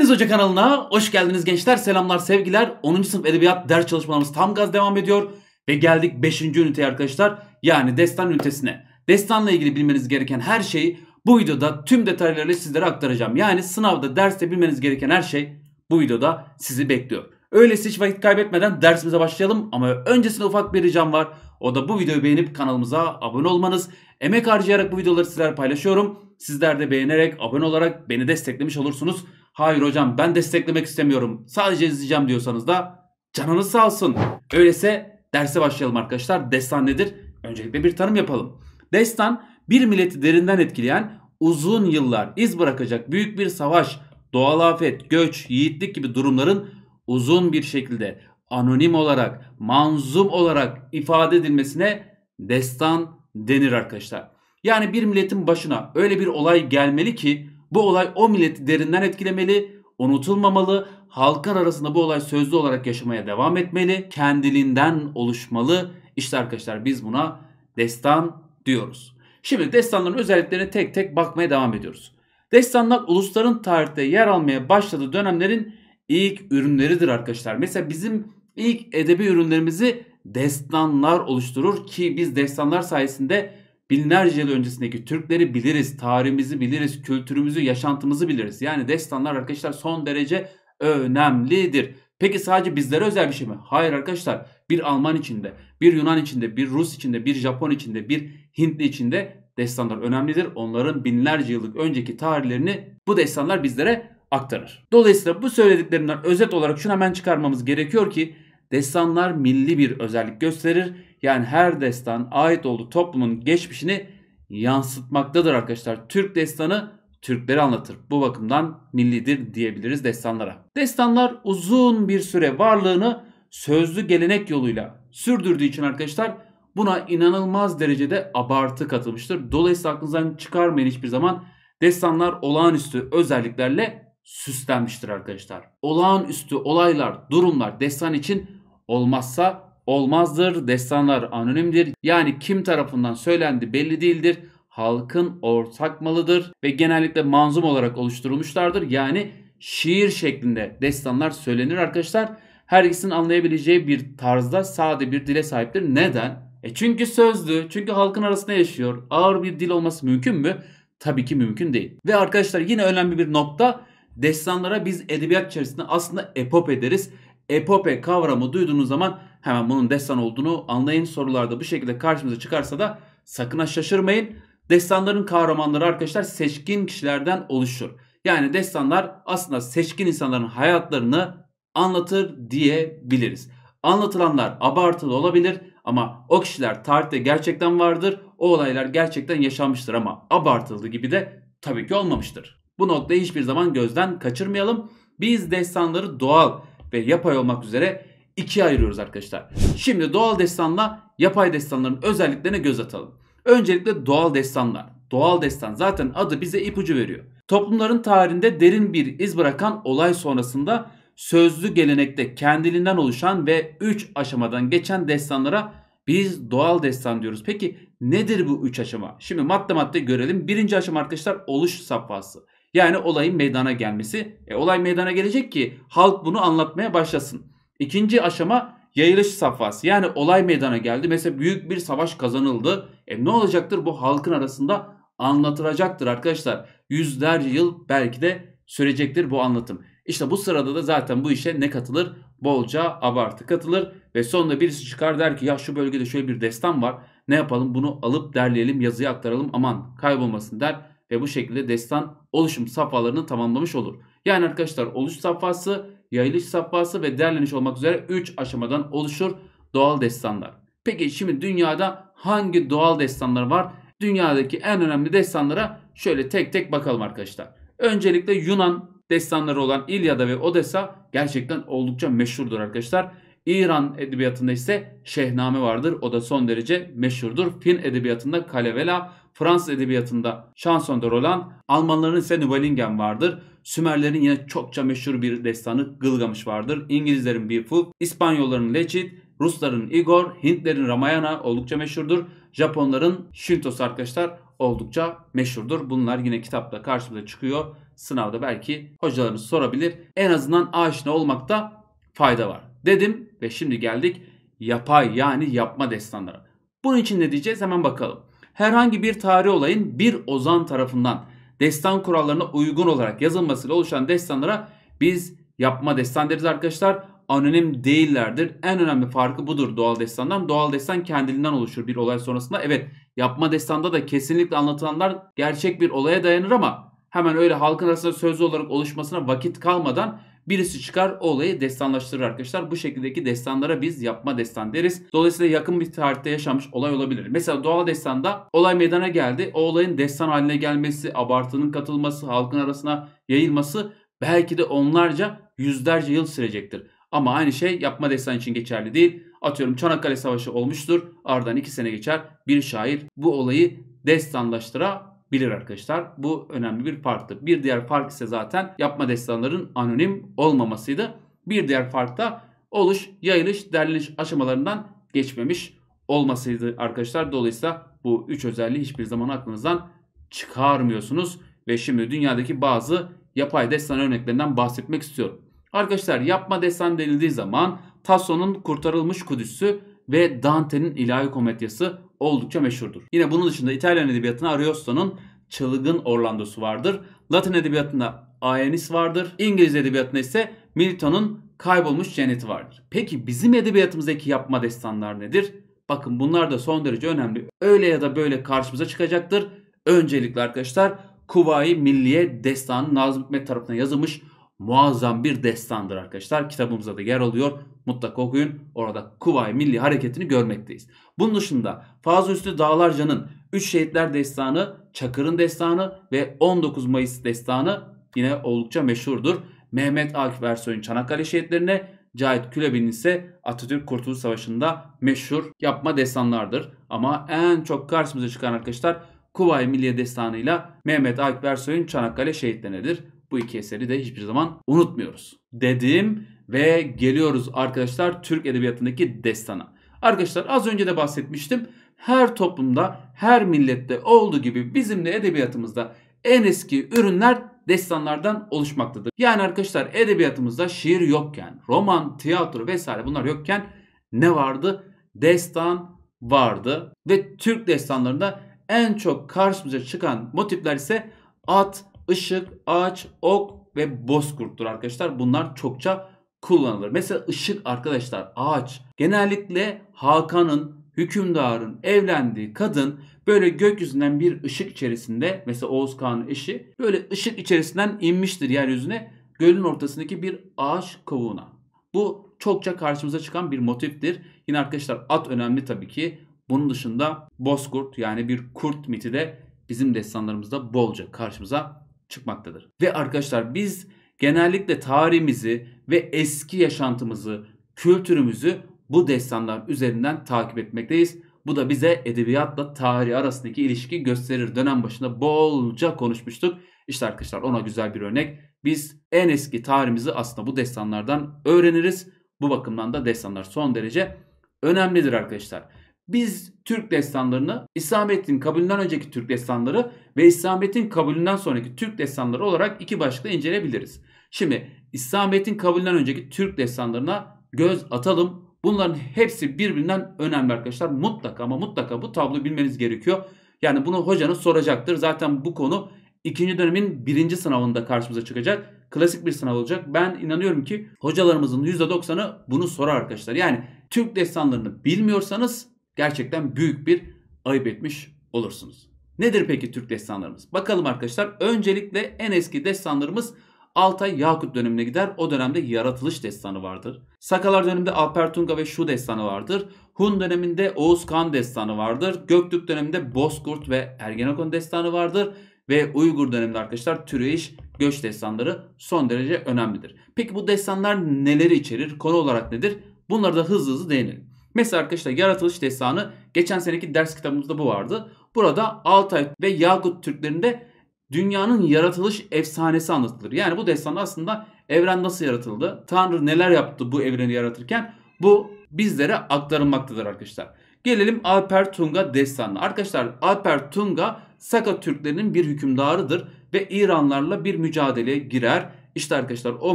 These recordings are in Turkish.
Deniz Hoca kanalına hoş geldiniz gençler. Selamlar, sevgiler. 10. sınıf edebiyat ders çalışmalarımız tam gaz devam ediyor. Ve geldik 5. üniteye arkadaşlar. Yani destan ünitesine. Destanla ilgili bilmeniz gereken her şeyi bu videoda tüm detaylarıyla sizlere aktaracağım. Yani sınavda, derste bilmeniz gereken her şey bu videoda sizi bekliyor. Öyleyse hiç vakit kaybetmeden dersimize başlayalım. Ama öncesinde ufak bir ricam var. O da bu videoyu beğenip kanalımıza abone olmanız. Emek harcayarak bu videoları sizler paylaşıyorum. Sizler de beğenerek, abone olarak beni desteklemiş olursunuz hayır hocam ben desteklemek istemiyorum sadece izleyeceğim diyorsanız da canınız sağ olsun. Öyleyse derse başlayalım arkadaşlar. Destan nedir? Öncelikle bir tanım yapalım. Destan bir milleti derinden etkileyen uzun yıllar iz bırakacak büyük bir savaş, doğal afet, göç, yiğitlik gibi durumların uzun bir şekilde anonim olarak, manzum olarak ifade edilmesine destan denir arkadaşlar. Yani bir milletin başına öyle bir olay gelmeli ki bu olay o milleti derinden etkilemeli, unutulmamalı, halklar arasında bu olay sözlü olarak yaşamaya devam etmeli, kendiliğinden oluşmalı. İşte arkadaşlar biz buna destan diyoruz. Şimdi destanların özelliklerine tek tek bakmaya devam ediyoruz. Destanlar ulusların tarihte yer almaya başladığı dönemlerin ilk ürünleridir arkadaşlar. Mesela bizim ilk edebi ürünlerimizi destanlar oluşturur ki biz destanlar sayesinde binlerce yıl öncesindeki Türkleri biliriz, tarihimizi biliriz, kültürümüzü, yaşantımızı biliriz. Yani destanlar arkadaşlar son derece önemlidir. Peki sadece bizlere özel bir şey mi? Hayır arkadaşlar. Bir Alman içinde, bir Yunan içinde, bir Rus içinde, bir Japon içinde, bir Hintli içinde destanlar önemlidir. Onların binlerce yıllık önceki tarihlerini bu destanlar bizlere aktarır. Dolayısıyla bu söylediklerimden özet olarak şunu hemen çıkarmamız gerekiyor ki destanlar milli bir özellik gösterir yani her destan ait olduğu toplumun geçmişini yansıtmaktadır arkadaşlar. Türk destanı Türkleri anlatır. Bu bakımdan millidir diyebiliriz destanlara. Destanlar uzun bir süre varlığını sözlü gelenek yoluyla sürdürdüğü için arkadaşlar buna inanılmaz derecede abartı katılmıştır. Dolayısıyla aklınızdan çıkarmayın hiçbir zaman. Destanlar olağanüstü özelliklerle süslenmiştir arkadaşlar. Olağanüstü olaylar, durumlar destan için olmazsa olmazdır. Destanlar anonimdir. Yani kim tarafından söylendi belli değildir. Halkın ortak malıdır ve genellikle manzum olarak oluşturulmuşlardır. Yani şiir şeklinde destanlar söylenir arkadaşlar. Herkesin anlayabileceği bir tarzda sade bir dile sahiptir. Neden? E çünkü sözlü, çünkü halkın arasında yaşıyor. Ağır bir dil olması mümkün mü? Tabii ki mümkün değil. Ve arkadaşlar yine önemli bir nokta. Destanlara biz edebiyat içerisinde aslında epop ederiz. Epope kavramı duyduğunuz zaman hemen bunun destan olduğunu anlayın. Sorularda bu şekilde karşımıza çıkarsa da sakın ha şaşırmayın. Destanların kahramanları arkadaşlar seçkin kişilerden oluşur. Yani destanlar aslında seçkin insanların hayatlarını anlatır diyebiliriz. Anlatılanlar abartılı olabilir ama o kişiler tarihte gerçekten vardır. O olaylar gerçekten yaşanmıştır ama abartılı gibi de tabii ki olmamıştır. Bu noktayı hiçbir zaman gözden kaçırmayalım. Biz destanları doğal ve yapay olmak üzere ikiye ayırıyoruz arkadaşlar. Şimdi doğal destanla yapay destanların özelliklerine göz atalım. Öncelikle doğal destanlar. Doğal destan zaten adı bize ipucu veriyor. Toplumların tarihinde derin bir iz bırakan olay sonrasında sözlü gelenekte kendiliğinden oluşan ve 3 aşamadan geçen destanlara biz doğal destan diyoruz. Peki nedir bu 3 aşama? Şimdi madde madde görelim. Birinci aşama arkadaşlar oluş safhası. Yani olayın meydana gelmesi. E, olay meydana gelecek ki halk bunu anlatmaya başlasın. İkinci aşama yayılış safhası. Yani olay meydana geldi. Mesela büyük bir savaş kazanıldı. E ne olacaktır? Bu halkın arasında anlatılacaktır arkadaşlar. Yüzlerce yıl belki de sürecektir bu anlatım. İşte bu sırada da zaten bu işe ne katılır? Bolca abartı katılır ve sonunda birisi çıkar der ki ya şu bölgede şöyle bir destan var. Ne yapalım bunu alıp derleyelim yazıya aktaralım aman kaybolmasın der ve bu şekilde destan oluşum safhalarını tamamlamış olur. Yani arkadaşlar oluş safhası yayılış safhası ve derleniş olmak üzere 3 aşamadan oluşur doğal destanlar. Peki şimdi dünyada hangi doğal destanlar var? Dünyadaki en önemli destanlara şöyle tek tek bakalım arkadaşlar. Öncelikle Yunan destanları olan İlyada ve Odessa gerçekten oldukça meşhurdur arkadaşlar. İran edebiyatında ise Şehname vardır. O da son derece meşhurdur. Fin edebiyatında Kalevela Fransız edebiyatında Chanson de Roland, Almanların ise Nibelungen vardır. Sümerlerin yine çokça meşhur bir destanı Gılgamış vardır. İngilizlerin Beowulf, İspanyolların Lechit, Rusların Igor, Hintlerin Ramayana oldukça meşhurdur. Japonların Shintos arkadaşlar oldukça meşhurdur. Bunlar yine kitapta karşımıza çıkıyor. Sınavda belki hocalarımız sorabilir. En azından aşina olmakta fayda var. Dedim ve şimdi geldik yapay yani yapma destanlara. Bunun için ne diyeceğiz hemen bakalım herhangi bir tarih olayın bir ozan tarafından destan kurallarına uygun olarak yazılmasıyla oluşan destanlara biz yapma destan deriz arkadaşlar. Anonim değillerdir. En önemli farkı budur doğal destandan. Doğal destan kendiliğinden oluşur bir olay sonrasında. Evet yapma destanda da kesinlikle anlatılanlar gerçek bir olaya dayanır ama hemen öyle halkın arasında sözlü olarak oluşmasına vakit kalmadan Birisi çıkar o olayı destanlaştırır arkadaşlar. Bu şekildeki destanlara biz yapma destan deriz. Dolayısıyla yakın bir tarihte yaşanmış olay olabilir. Mesela doğal destanda olay meydana geldi. O olayın destan haline gelmesi, abartının katılması, halkın arasına yayılması belki de onlarca, yüzlerce yıl sürecektir. Ama aynı şey yapma destan için geçerli değil. Atıyorum Çanakkale Savaşı olmuştur. Ardından iki sene geçer. Bir şair bu olayı destanlaştıra bilir arkadaşlar. Bu önemli bir farktı. Bir diğer fark ise zaten yapma destanların anonim olmamasıydı. Bir diğer fark da oluş, yayılış, derleniş aşamalarından geçmemiş olmasıydı arkadaşlar. Dolayısıyla bu üç özelliği hiçbir zaman aklınızdan çıkarmıyorsunuz. Ve şimdi dünyadaki bazı yapay destan örneklerinden bahsetmek istiyorum. Arkadaşlar yapma destan denildiği zaman Tasso'nun Kurtarılmış Kudüs'ü ve Dante'nin İlahi Komedyası oldukça meşhurdur. Yine bunun dışında İtalyan edebiyatına Ariosto'nun Çılgın Orlando'su vardır. Latin edebiyatında Aenis vardır. İngiliz edebiyatında ise Milton'un Kaybolmuş Cenneti vardır. Peki bizim edebiyatımızdaki yapma destanlar nedir? Bakın bunlar da son derece önemli. Öyle ya da böyle karşımıza çıkacaktır. Öncelikle arkadaşlar Kuvayi Milliye Destanı Nazım Hikmet tarafından yazılmış muazzam bir destandır arkadaşlar. Kitabımızda da yer alıyor. Mutlaka okuyun. Orada Kuvay Milli Hareketi'ni görmekteyiz. Bunun dışında Fazıl Üstü Dağlarca'nın üç Şehitler Destanı, Çakır'ın Destanı ve 19 Mayıs Destanı yine oldukça meşhurdur. Mehmet Akif Ersoy'un Çanakkale Şehitlerine, Cahit Külebi'nin ise Atatürk Kurtuluş Savaşı'nda meşhur yapma destanlardır. Ama en çok karşımıza çıkan arkadaşlar Kuvayi Milliye Destanı'yla Mehmet Akif Ersoy'un Çanakkale Şehitlerinedir. Bu iki eseri de hiçbir zaman unutmuyoruz. Dedim ve geliyoruz arkadaşlar Türk edebiyatındaki destana. Arkadaşlar az önce de bahsetmiştim. Her toplumda, her millette olduğu gibi bizim de edebiyatımızda en eski ürünler destanlardan oluşmaktadır. Yani arkadaşlar edebiyatımızda şiir yokken, roman, tiyatro vesaire bunlar yokken ne vardı? Destan vardı ve Türk destanlarında en çok karşımıza çıkan motifler ise at, ışık, ağaç, ok ve bozkurttur arkadaşlar. Bunlar çokça kullanılır. Mesela ışık arkadaşlar ağaç. Genellikle Hakan'ın hükümdarın evlendiği kadın böyle gökyüzünden bir ışık içerisinde mesela Oğuz Kağan'ın eşi böyle ışık içerisinden inmiştir yeryüzüne gölün ortasındaki bir ağaç kavuğuna. Bu çokça karşımıza çıkan bir motiftir. Yine arkadaşlar at önemli tabii ki. Bunun dışında bozkurt yani bir kurt miti de bizim destanlarımızda bolca karşımıza çıkmaktadır. Ve arkadaşlar biz genellikle tarihimizi ve eski yaşantımızı, kültürümüzü bu destanlar üzerinden takip etmekteyiz. Bu da bize edebiyatla tarih arasındaki ilişki gösterir. Dönem başında bolca konuşmuştuk. İşte arkadaşlar ona güzel bir örnek. Biz en eski tarihimizi aslında bu destanlardan öğreniriz. Bu bakımdan da destanlar son derece önemlidir arkadaşlar. Biz Türk destanlarını İslamiyet'in kabulünden önceki Türk destanları ve İslamiyet'in kabulünden sonraki Türk destanları olarak iki başlıkta incelebiliriz. Şimdi İslamiyet'in kabulünden önceki Türk destanlarına göz atalım. Bunların hepsi birbirinden önemli arkadaşlar. Mutlaka ama mutlaka bu tabloyu bilmeniz gerekiyor. Yani bunu hocanız soracaktır. Zaten bu konu ikinci dönemin birinci sınavında karşımıza çıkacak. Klasik bir sınav olacak. Ben inanıyorum ki hocalarımızın %90'ı bunu sorar arkadaşlar. Yani Türk destanlarını bilmiyorsanız gerçekten büyük bir ayıp etmiş olursunuz. Nedir peki Türk destanlarımız? Bakalım arkadaşlar. Öncelikle en eski destanlarımız Altay Yakut dönemine gider. O dönemde Yaratılış destanı vardır. Sakalar döneminde Alpertunga ve Şu destanı vardır. Hun döneminde Oğuz Kağan destanı vardır. Göktürk döneminde Bozkurt ve Ergenekon destanı vardır. Ve Uygur döneminde arkadaşlar Türeyiş göç destanları son derece önemlidir. Peki bu destanlar neleri içerir? Konu olarak nedir? Bunları da hızlı hızlı değinelim. Mesela arkadaşlar yaratılış destanı geçen seneki ders kitabımızda bu vardı. Burada Altay ve Yakut Türklerinde dünyanın yaratılış efsanesi anlatılır. Yani bu destanda aslında evren nasıl yaratıldı, Tanrı neler yaptı bu evreni yaratırken bu bizlere aktarılmaktadır arkadaşlar. Gelelim Alper Tunga destanına. Arkadaşlar Alper Tunga Saka Türklerinin bir hükümdarıdır ve İranlarla bir mücadeleye girer. İşte arkadaşlar o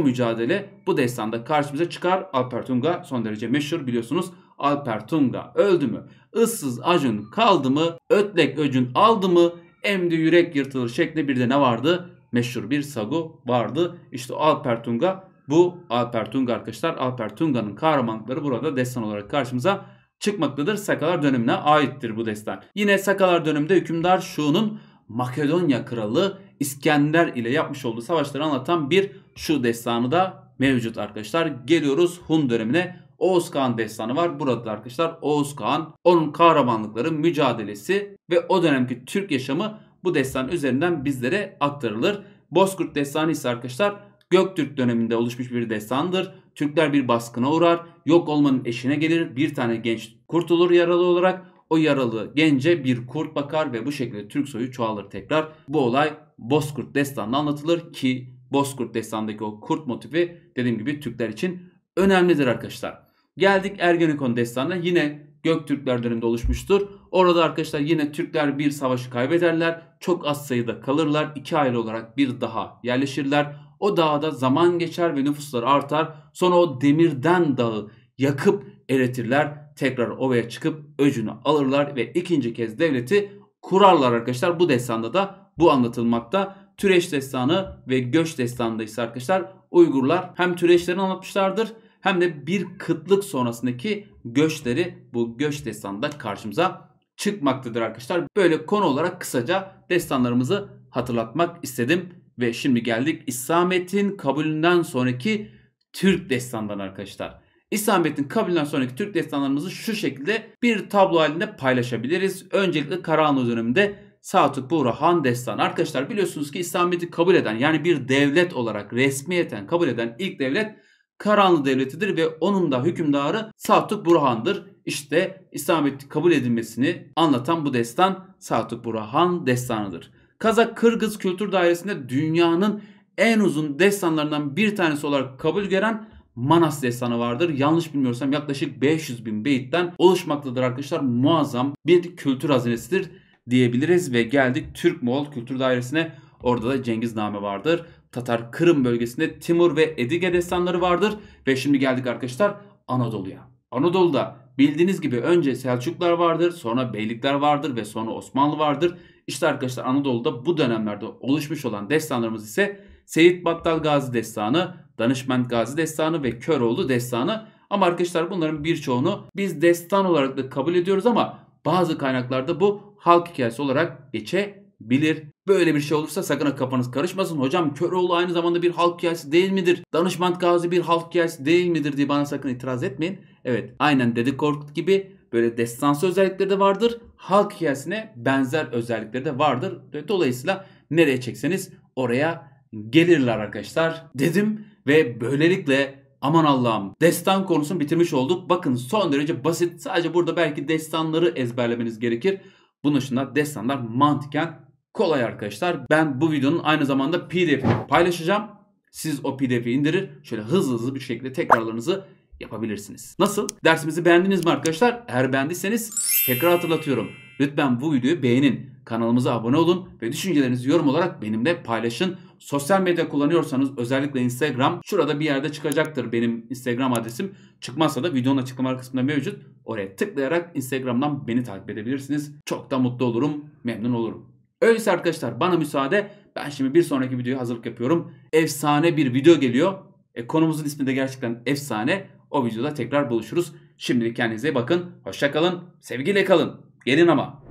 mücadele bu destanda karşımıza çıkar. Alper Tunga son derece meşhur biliyorsunuz. Alper Tunga öldü mü? Issız Acun kaldı mı? Ötlek Öcün aldı mı? emdi yürek yırtılır şeklinde bir de ne vardı? Meşhur bir sagu vardı. İşte Alpertunga bu Alpertunga arkadaşlar. Alpertunga'nın kahramanlıkları burada destan olarak karşımıza çıkmaktadır. Sakalar dönemine aittir bu destan. Yine Sakalar döneminde hükümdar Şu'nun Makedonya kralı İskender ile yapmış olduğu savaşları anlatan bir şu destanı da mevcut arkadaşlar. Geliyoruz Hun dönemine. Oğuz Kağan destanı var. Burada arkadaşlar Oğuz Kağan, onun kahramanlıkları, mücadelesi ve o dönemki Türk yaşamı bu destan üzerinden bizlere aktarılır. Bozkurt destanı ise arkadaşlar Göktürk döneminde oluşmuş bir destandır. Türkler bir baskına uğrar, yok olmanın eşine gelir, bir tane genç kurtulur yaralı olarak. O yaralı gence bir kurt bakar ve bu şekilde Türk soyu çoğalır tekrar. Bu olay Bozkurt destanında anlatılır ki Bozkurt destandaki o kurt motifi dediğim gibi Türkler için önemlidir arkadaşlar. Geldik Ergenekon destanına. Yine Göktürkler döneminde oluşmuştur. Orada arkadaşlar yine Türkler bir savaşı kaybederler. Çok az sayıda kalırlar. İki aile olarak bir daha yerleşirler. O dağda zaman geçer ve nüfuslar artar. Sonra o demirden dağı yakıp eritirler. Tekrar ovaya çıkıp öcünü alırlar ve ikinci kez devleti kurarlar arkadaşlar. Bu destanda da bu anlatılmakta. Türeş destanı ve göç destanında ise arkadaşlar Uygurlar hem Türeşlerini anlatmışlardır hem de bir kıtlık sonrasındaki göçleri bu göç destanında karşımıza çıkmaktadır arkadaşlar. Böyle konu olarak kısaca destanlarımızı hatırlatmak istedim. Ve şimdi geldik İslamet'in kabulünden sonraki Türk destanları arkadaşlar. İslamet'in kabulünden sonraki Türk destanlarımızı şu şekilde bir tablo halinde paylaşabiliriz. Öncelikle Karahanlı döneminde Satuk Buğra Han Destan. Arkadaşlar biliyorsunuz ki İslamet'i kabul eden yani bir devlet olarak resmiyeten kabul eden ilk devlet Karahanlı Devleti'dir ve onun da hükümdarı Saltuk Burhan'dır. İşte İslamiyet kabul edilmesini anlatan bu destan Saltuk Burhan destanıdır. Kazak Kırgız Kültür Dairesi'nde dünyanın en uzun destanlarından bir tanesi olarak kabul gören Manas destanı vardır. Yanlış bilmiyorsam yaklaşık 500 bin beyitten oluşmaktadır arkadaşlar. Muazzam bir kültür hazinesidir diyebiliriz ve geldik Türk-Moğol Kültür Dairesi'ne. Orada da Cengiz Cengizname vardır. Tatar Kırım bölgesinde Timur ve Edige destanları vardır. Ve şimdi geldik arkadaşlar Anadolu'ya. Anadolu'da bildiğiniz gibi önce Selçuklar vardır, sonra Beylikler vardır ve sonra Osmanlı vardır. İşte arkadaşlar Anadolu'da bu dönemlerde oluşmuş olan destanlarımız ise Seyit Battal Gazi destanı, Danışment Gazi destanı ve Köroğlu destanı. Ama arkadaşlar bunların birçoğunu biz destan olarak da kabul ediyoruz ama bazı kaynaklarda bu halk hikayesi olarak geçe bilir. Böyle bir şey olursa sakın ha kafanız karışmasın. Hocam Köroğlu aynı zamanda bir halk hikayesi değil midir? Danışment Gazi bir halk hikayesi değil midir diye bana sakın itiraz etmeyin. Evet aynen Dede Korkut gibi böyle destansı özellikleri de vardır. Halk hikayesine benzer özellikleri de vardır. Dolayısıyla nereye çekseniz oraya gelirler arkadaşlar dedim ve böylelikle aman Allah'ım destan konusunu bitirmiş olduk. Bakın son derece basit sadece burada belki destanları ezberlemeniz gerekir. Bunun dışında destanlar mantıken kolay arkadaşlar. Ben bu videonun aynı zamanda PDF'ini paylaşacağım. Siz o PDF'i indirir şöyle hızlı hızlı bir şekilde tekrarlarınızı yapabilirsiniz. Nasıl? Dersimizi beğendiniz mi arkadaşlar? Eğer beğendiyseniz tekrar hatırlatıyorum. Lütfen bu videoyu beğenin, kanalımıza abone olun ve düşüncelerinizi yorum olarak benimle paylaşın. Sosyal medya kullanıyorsanız özellikle Instagram şurada bir yerde çıkacaktır benim Instagram adresim. Çıkmazsa da videonun açıklama kısmında mevcut. Oraya tıklayarak Instagram'dan beni takip edebilirsiniz. Çok da mutlu olurum, memnun olurum. Öyleyse arkadaşlar bana müsaade. Ben şimdi bir sonraki videoya hazırlık yapıyorum. Efsane bir video geliyor. E, konumuzun ismi de gerçekten efsane. O videoda tekrar buluşuruz. Şimdilik kendinize bakın. Hoşçakalın. Sevgiyle kalın. Gelin ama.